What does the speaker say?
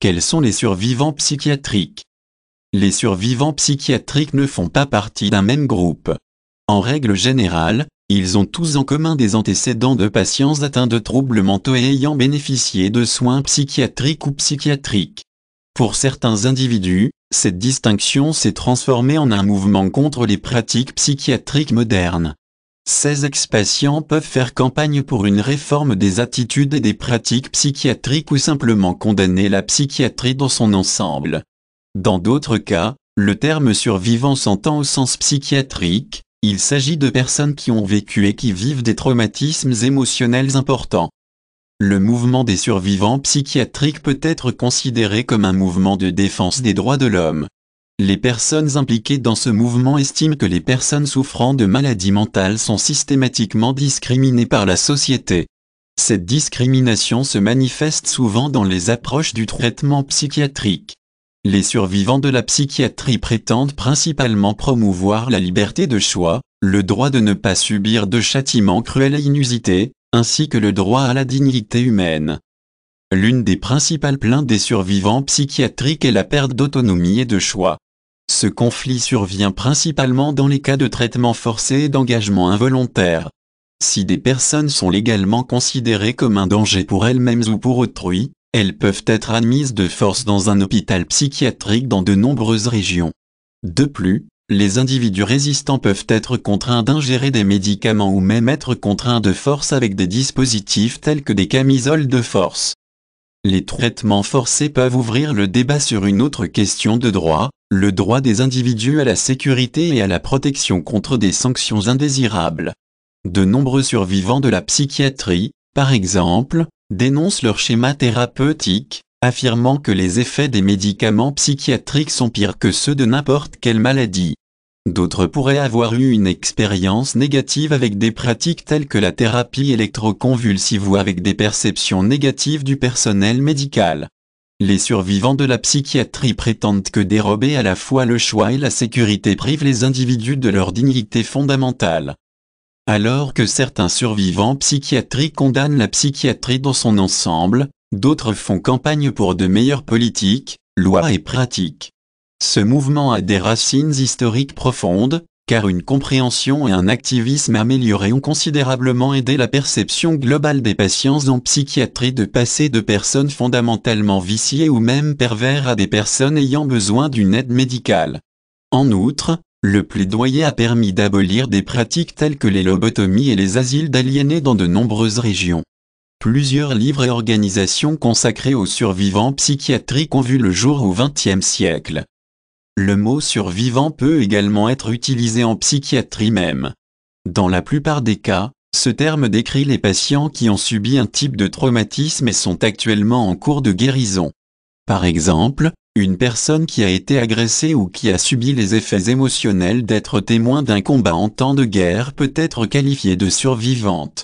Quels sont les survivants psychiatriques Les survivants psychiatriques ne font pas partie d'un même groupe. En règle générale, ils ont tous en commun des antécédents de patients atteints de troubles mentaux et ayant bénéficié de soins psychiatriques ou psychiatriques. Pour certains individus, cette distinction s'est transformée en un mouvement contre les pratiques psychiatriques modernes. Ces ex-patients peuvent faire campagne pour une réforme des attitudes et des pratiques psychiatriques ou simplement condamner la psychiatrie dans son ensemble. Dans d'autres cas, le terme survivant s'entend au sens psychiatrique, il s'agit de personnes qui ont vécu et qui vivent des traumatismes émotionnels importants. Le mouvement des survivants psychiatriques peut être considéré comme un mouvement de défense des droits de l'homme. Les personnes impliquées dans ce mouvement estiment que les personnes souffrant de maladies mentales sont systématiquement discriminées par la société. Cette discrimination se manifeste souvent dans les approches du traitement psychiatrique. Les survivants de la psychiatrie prétendent principalement promouvoir la liberté de choix, le droit de ne pas subir de châtiments cruels et inusités, ainsi que le droit à la dignité humaine. L'une des principales plaintes des survivants psychiatriques est la perte d'autonomie et de choix. Ce conflit survient principalement dans les cas de traitement forcé et d'engagement involontaire. Si des personnes sont légalement considérées comme un danger pour elles-mêmes ou pour autrui, elles peuvent être admises de force dans un hôpital psychiatrique dans de nombreuses régions. De plus, les individus résistants peuvent être contraints d'ingérer des médicaments ou même être contraints de force avec des dispositifs tels que des camisoles de force. Les traitements forcés peuvent ouvrir le débat sur une autre question de droit, le droit des individus à la sécurité et à la protection contre des sanctions indésirables. De nombreux survivants de la psychiatrie, par exemple, dénoncent leur schéma thérapeutique, affirmant que les effets des médicaments psychiatriques sont pires que ceux de n'importe quelle maladie. D'autres pourraient avoir eu une expérience négative avec des pratiques telles que la thérapie électroconvulsive ou avec des perceptions négatives du personnel médical. Les survivants de la psychiatrie prétendent que dérober à la fois le choix et la sécurité prive les individus de leur dignité fondamentale. Alors que certains survivants psychiatriques condamnent la psychiatrie dans son ensemble, d'autres font campagne pour de meilleures politiques, lois et pratiques. Ce mouvement a des racines historiques profondes, car une compréhension et un activisme améliorés ont considérablement aidé la perception globale des patients en psychiatrie de passer de personnes fondamentalement viciées ou même pervers à des personnes ayant besoin d'une aide médicale. En outre, le plaidoyer a permis d'abolir des pratiques telles que les lobotomies et les asiles d'aliénés dans de nombreuses régions. Plusieurs livres et organisations consacrées aux survivants psychiatriques ont vu le jour au XXe siècle. Le mot survivant peut également être utilisé en psychiatrie même. Dans la plupart des cas, ce terme décrit les patients qui ont subi un type de traumatisme et sont actuellement en cours de guérison. Par exemple, une personne qui a été agressée ou qui a subi les effets émotionnels d'être témoin d'un combat en temps de guerre peut être qualifiée de survivante.